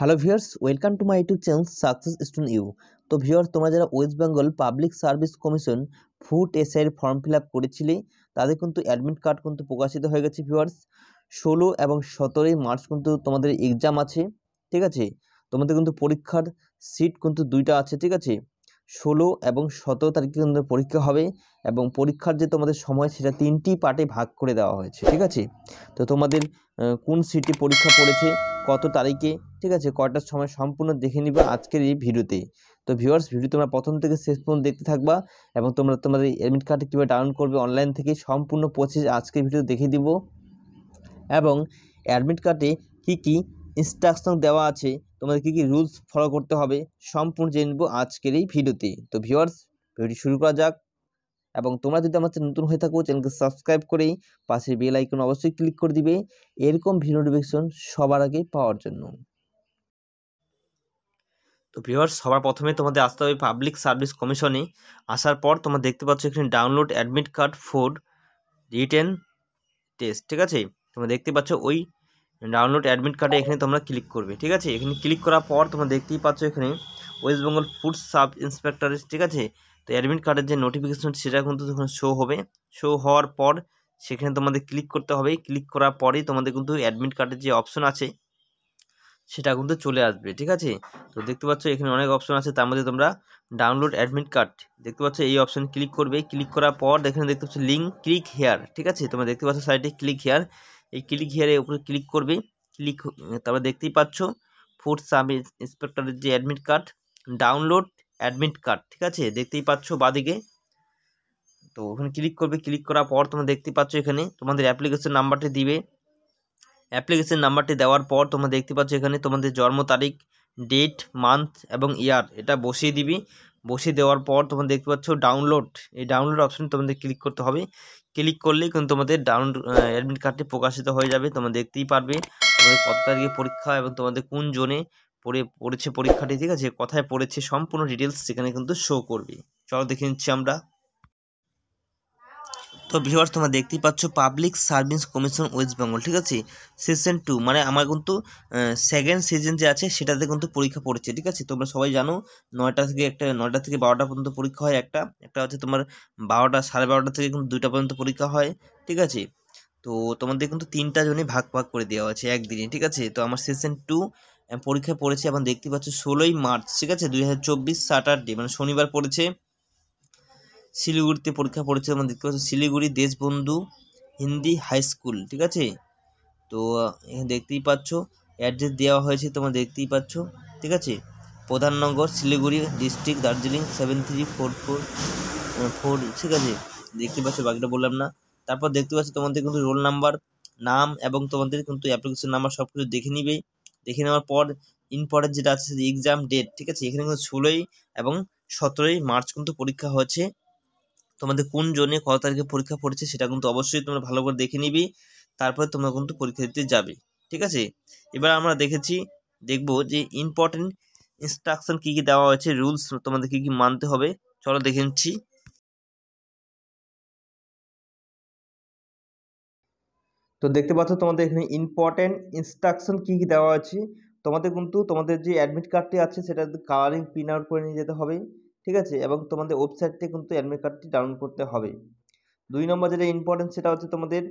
hello viewers welcome to my YouTube channel success student you তো viewers তোমরা যারা West Bengal public service commission food এসআইয়ের form fill up করেছিলে তাদের কিন্তু অ্যাডমিট কার্ড কিন্তু প্রকাশিত হয়ে গেছে ভিউয়ার্স ষোলো এবং সতেরোই মার্চ কিন্তু তোমাদের এক্সাম আছে ঠিক আছে তোমাদের কিন্তু পরীক্ষার সিট কিন্তু দুইটা আছে ঠিক আছে ষোলো এবং সতেরো তারিখে কিন্তু পরীক্ষা হবে এবং পরীক্ষার যে তোমাদের সময় সেটা তিনটি পার্টে ভাগ করে দেওয়া হয়েছে ঠিক আছে তো তোমাদের কোন সিটি পরীক্ষা পড়েছে কত তারিখে ঠিক আছে কটার সময় সম্পূর্ণ দেখে নিবে আজকের এই ভিডিওতে তো ভিউয়ার্স ভিডিও তোমরা প্রথম থেকে শেষ পর্যন্ত দেখতে থাকবা এবং তোমরা তোমাদের অ্যাডমিট কার্ড কীভাবে ডাউনলোড করবে অনলাইন থেকে সম্পূর্ণ প্রসেস আজকের ভিডিও দেখে দিব এবং অ্যাডমিট কার্ডে কী কী ইনস্ট্রাকশন দেওয়া আছে তোমাদের কী কী রুলস ফলো করতে হবে সম্পূর্ণ জেনে নেব আজকের এই ভিডিওতে তো ভিউয়ার্স ভিডিওটি শুরু করা যাক এবং তোমরা যদি আমার নতুন হয়ে থাকো চ্যানেলকে সাবস্ক্রাইব করে পাশের বেল আইকন অবশ্যই ক্লিক করে দিবে এরকম ভিডিও নোটিফিকেশন সবার আগে পাওয়ার জন্য তো ভিউয়ার্স সবার প্রথমে তোমাদের আসতে হবে পাবলিক সার্ভিস কমিশনে আসার পর তোমরা দেখতে পাচ্ছ এখানে download admit card for written test ঠিক আছে তোমরা দেখতে পাচ্ছ ওই ডাউনলোড অ্যাডমিট কার্ডে এখানে তোমরা ক্লিক করবে ঠিক আছে এখানে ক্লিক করার পর তোমরা দেখতেই পাচ্ছ এখানে West Bengal food sub inspector ঠিক আছে তো অ্যাডমিট কার্ডের যে নোটিফিকেশন সেটা কিন্তু তখন শো হবে শো হওয়ার পর সেখানে তোমাদের ক্লিক করতে হবে ক্লিক করার পরেই তোমাদের কিন্তু অ্যাডমিট কার্ডের যে অপশন আছে সেটা কিন্তু চলে আসবে ঠিক আছে তো দেখতে পাচ্ছ এখানে অনেক অপশন আছে তার মধ্যে তোমরা ডাউনলোড অ্যাডমিট কার্ড দেখতে পাচ্ছ এই অপশন ক্লিক করবে ক্লিক করার পর এখানে দেখতে পাচ্ছ লিঙ্ক ক্লিক হেয়ার ঠিক আছে তোমরা দেখতে পাচ্ছ সাইডে ক্লিক হেয়ার এই ক্লিক হিয়ারের উপরে ক্লিক করবে ক্লিক তারপরে দেখতেই পাচ্ছ ফুড সাব ইন্সপেক্টরের যে admit card download admit card ঠিক আছে দেখতেই পাচ্ছ বাদিকে তো ওখানে ক্লিক করবে ক্লিক করার পর তোমরা দেখতে পাচ্ছ এখানে তোমাদের অ্যাপ্লিকেশন নাম্বারটি দিবে অ্যাপ্লিকেশন নাম্বারটি দেওয়ার পর তোমরা দেখতে পাচ্ছ এখানে তোমাদের জন্ম তারিখ ডেট মান্থ এবং ইয়ার এটা বসিয়ে দিবি বসিয়ে দেওয়ার পর তোমরা দেখতে পাচ্ছ ডাউনলোড এই ডাউনলোড অপশানে তোমাদের ক্লিক করতে হবে ক্লিক করলেই কিন্তু তোমাদের ডাউন অ্যাডমিট কার্ডটি প্রকাশিত হয়ে যাবে তোমরা দেখতেই পারবে তোমাদের কত তারিখে পরীক্ষা এবং তোমাদের কোন জোনে পড়ে পড়েছে পরীক্ষাটি ঠিক আছে কোথায় পড়েছে সম্পূর্ণ ডিটেলস সেখানে কিন্তু শো করবে চলো দেখে নিচ্ছি আমরা তো ভিউয়ার্স তোমরা দেখতেই পাচ্ছ public service commission West Bengal ঠিক আছে সেশন টু মানে আমার কিন্তু সেকেন্ড সিজন যে আছে সেটাতে কিন্তু পরীক্ষা পড়েছে ঠিক আছে তোমরা সবাই জানো নয়টা থেকে একটা নয়টা থেকে বারোটা পর্যন্ত পরীক্ষা হয় একটা একটা হচ্ছে তোমার বারোটা সাড়ে বারোটা থেকে কিন্তু দুইটা পর্যন্ত পরীক্ষা হয় ঠিক আছে তো তোমাদের কিন্তু তিনটা জনে ভাগ ভাগ করে দেওয়া আছে একদিনে ঠিক আছে তো আমার সেশন টু পরীক্ষা পড়েছে এবং দেখতে পাচ্ছ ষোলোই মার্চ ঠিক আছে দুই হাজার চব্বিশ স্যাটারডে মানে শনিবার পড়েছে শিলিগুড়িতে পরীক্ষা পড়েছে তোমরা দেখতে পাচ্ছ শিলিগুড়ি দেশবন্ধু হিন্দি হাই স্কুল ঠিক আছে তো এখানে দেখতেই পাচ্ছ অ্যাড্রেস দেওয়া হয়েছে তোমরা দেখতেই পাচ্ছ ঠিক আছে Pradhannagar Siliguri district Darjeeling seven three four four four ঠিক আছে দেখতে পাচ্ছ বাকিটা বললাম না তারপর দেখতে পাচ্ছ তোমাদের কিন্তু রোল নাম্বার নাম এবং তোমাদের কিন্তু অ্যাপ্লিকেশন নাম্বার সব কিছু দেখে নিবে দেখে নেওয়ার পর ইম্পর্টেন্ট যেটা আছে এক্সাম ডেট ঠিক আছে এখানে কিন্তু ষোলোই এবং সতেরোই মার্চ কিন্তু পরীক্ষা হয়েছে তোমাদের কোন জোনে কত তারিখে পরীক্ষা পড়েছে সেটা কিন্তু অবশ্যই তোমরা ভালো করে দেখে নিবি তারপরে তোমরা কিন্তু পরীক্ষা দিতে যাবে ঠিক আছে এবার আমরা দেখেছি দেখব যে ইম্পর্টেন্ট ইনস্ট্রাকশন কী কী দেওয়া হয়েছে রুলস তোমাদের কী কী মানতে হবে চলো দেখে নিচ্ছি তো দেখতে পাচ্ছ তোমাদের এখানে ইম্পর্টেন্ট ইনস্ট্রাকশন কী কী দেওয়া আছে তোমাদের কিন্তু তোমাদের যে অ্যাডমিট কার্ডটি আছে সেটা কালারিং প্রিন্ট আউট করে নিয়ে যেতে হবে ঠিক আছে এবং তোমাদের ওয়েবসাইট থেকে কিন্তু অ্যাডমিট কার্ডটি ডাউনলোড করতে হবে দুই নম্বর যেটা ইম্পর্টেন্ট সেটা হচ্ছে তোমাদের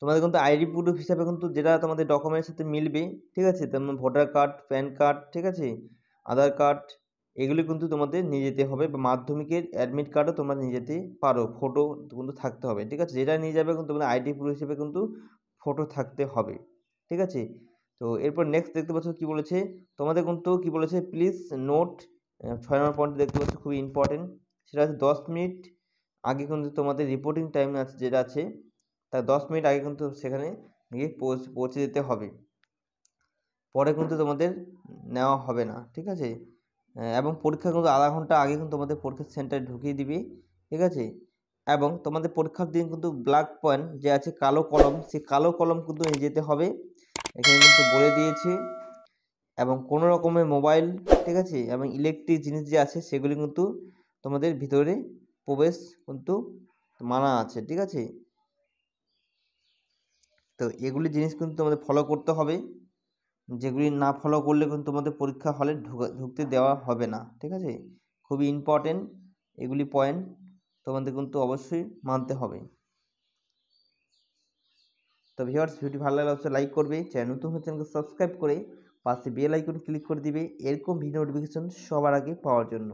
তোমাদের কিন্তু আইডি প্রুফ হিসাবে কিন্তু যেটা তোমাদের ডকুমেন্টের সাথে মিলবে ঠিক আছে তেমন ভোটার কার্ড প্যান কার্ড ঠিক আছে আধার কার্ড এগুলি কিন্তু তোমাদের নিয়ে যেতে হবে বা মাধ্যমিকের অ্যাডমিট কার্ডও তোমরা নিয়ে যেতে পারো ফটো কিন্তু থাকতে হবে ঠিক আছে যেটা নিয়ে যাবে কিন্তু তোমাদের আইডি প্রুফ হিসেবে কিন্তু ফটো থাকতে হবে ঠিক আছে তো এরপর নেক্সট দেখতে পাচ্ছ কী বলেছে তোমাদের কিন্তু কী বলেছে প্লিজ নোট ছয় নম্বর পয়েন্ট দেখতে পাচ্ছ খুবই ইম্পর্টেন্ট সেটা হচ্ছে দশ মিনিট আগে কিন্তু তোমাদের রিপোর্টিং টাইম আছে যেটা আছে তার দশ মিনিট আগে কিন্তু সেখানে গিয়ে পৌঁছে যেতে হবে পরে কিন্তু তোমাদের নেওয়া হবে না ঠিক আছে এবং পরীক্ষা কিন্তু আধা ঘন্টা আগে কিন্তু তোমাদের পরীক্ষা সেন্টারে ঢুকিয়ে দিবে ঠিক আছে এবং তোমাদের পরীক্ষার দিন কিন্তু ব্ল্যাক পয়েন্ট যে আছে কালো কলম সেই কালো কলম কিন্তু নিয়ে যেতে হবে এখানে কিন্তু বলে দিয়েছে এবং কোনো রকমের মোবাইল ঠিক আছে এবং ইলেকট্রিক জিনিস যে আছে সেগুলি কিন্তু তোমাদের ভিতরে প্রবেশ কিন্তু মানা আছে ঠিক আছে তো এগুলি জিনিস কিন্তু তোমাদের ফলো করতে হবে যেগুলি না ফলো করলে কিন্তু তোমাদের পরীক্ষা হলে ঢুকতে দেওয়া হবে না ঠিক আছে খুবই ইম্পর্টেন্ট এগুলি পয়েন্ট তোমাদের কিন্তু অবশ্যই মানতে হবে তো ভিউয়ার্স ভিডিওটি ভালো লাগলে অবশ্যই লাইক করবে চ্যানেল নতুন চ্যানেলকে সাবস্ক্রাইব করে পাশে বেল আইকন ক্লিক করে দিবে এরকম ভিডিও নোটিফিকেশন সবার আগে পাওয়ার জন্য